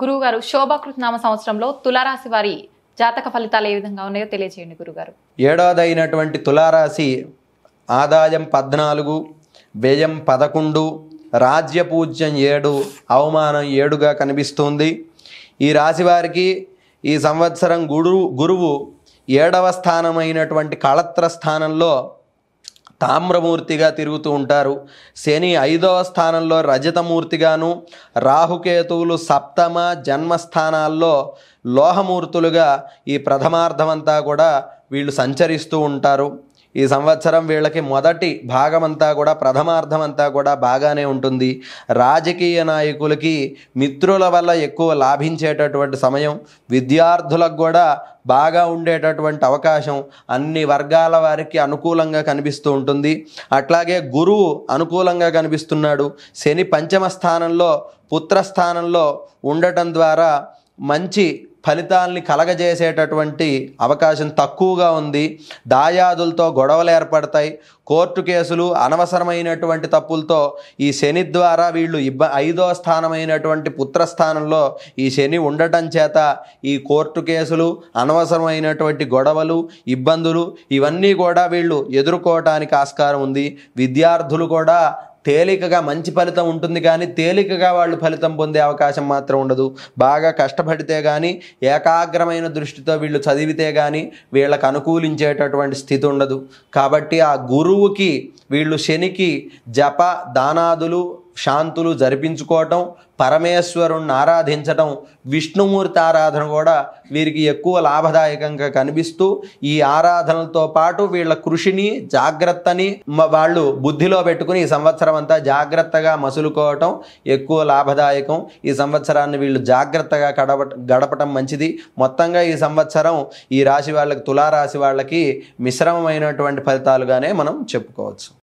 గురువుగారు శోభాకృతనామ సంవత్సరంలో తులారాశి వారి జాతక ఫలితాలు ఏ విధంగా ఉన్నాయో తెలియజేయండి గురుగారు ఏడాదైనటువంటి తులారాశి ఆదాయం పద్నాలుగు వ్యయం పదకొండు రాజ్య పూజ్యం ఏడు అవమానం ఏడుగా కనిపిస్తుంది ఈ రాశి వారికి ఈ సంవత్సరం గురువు గురువు ఏడవ స్థానమైనటువంటి కళత్ర స్థానంలో తామ్రమూర్తిగా తిరుగుతూ ఉంటారు శని ఐదవ స్థానంలో రజతమూర్తిగాను రాహుకేతువులు సప్తమ జన్మస్థానాల్లో లోహమూర్తులుగా ఈ ప్రథమార్థమంతా కూడా వీళ్ళు సంచరిస్తూ ఉంటారు ఈ సంవత్సరం వీళ్ళకి మొదటి భాగమంతా కూడా ప్రథమార్థమంతా కూడా బాగానే ఉంటుంది రాజకీయ నాయకులకి మిత్రుల వల్ల ఎక్కువ లాభించేటటువంటి సమయం విద్యార్థులకు కూడా బాగా ఉండేటటువంటి అవకాశం అన్ని వర్గాల వారికి అనుకూలంగా కనిపిస్తూ ఉంటుంది అట్లాగే గురువు అనుకూలంగా కనిపిస్తున్నాడు శని పంచమ స్థానంలో పుత్రస్థానంలో ఉండటం ద్వారా మంచి ఫలితాల్ని కలగజేసేటటువంటి అవకాశం తక్కువగా ఉంది దాయాదులతో గొడవలు ఏర్పడతాయి కోర్టు కేసులు అనవసరమైనటువంటి తప్పులతో ఈ శని ద్వారా వీళ్ళు ఇబ్బ ఐదో స్థానమైనటువంటి పుత్రస్థానంలో ఈ శని ఉండటం చేత ఈ కోర్టు కేసులు అనవసరమైనటువంటి గొడవలు ఇబ్బందులు ఇవన్నీ కూడా వీళ్ళు ఎదుర్కోవటానికి ఆస్కారం ఉంది విద్యార్థులు కూడా తేలికగా మంచి ఫలితం ఉంటుంది కానీ తేలికగా వాళ్ళు ఫలితం పొందే అవకాశం మాత్రం ఉండదు బాగా కష్టపడితే కానీ ఏకాగ్రమైన దృష్టితో వీళ్ళు చదివితే కానీ వీళ్ళకు అనుకూలించేటటువంటి స్థితి ఉండదు కాబట్టి ఆ గురువుకి వీళ్ళు శనికి జప దానాదులు శాంతులు జరిపించుకోవటం పరమేశ్వరుణ్ణి ఆరాధించటం విష్ణుమూర్తి ఆరాధన కూడా వీరికి ఎక్కువ లాభదాయకంగా కనిపిస్తూ ఈ ఆరాధనలతో పాటు వీళ్ళ కృషిని జాగ్రత్తని వాళ్ళు బుద్ధిలో పెట్టుకుని ఈ సంవత్సరం అంతా జాగ్రత్తగా మసులుకోవటం ఎక్కువ లాభదాయకం ఈ సంవత్సరాన్ని వీళ్ళు జాగ్రత్తగా గడప గడపటం మంచిది మొత్తంగా ఈ సంవత్సరం ఈ రాశి వాళ్ళకి తులారాశి వాళ్ళకి మిశ్రమమైనటువంటి ఫలితాలుగానే మనం చెప్పుకోవచ్చు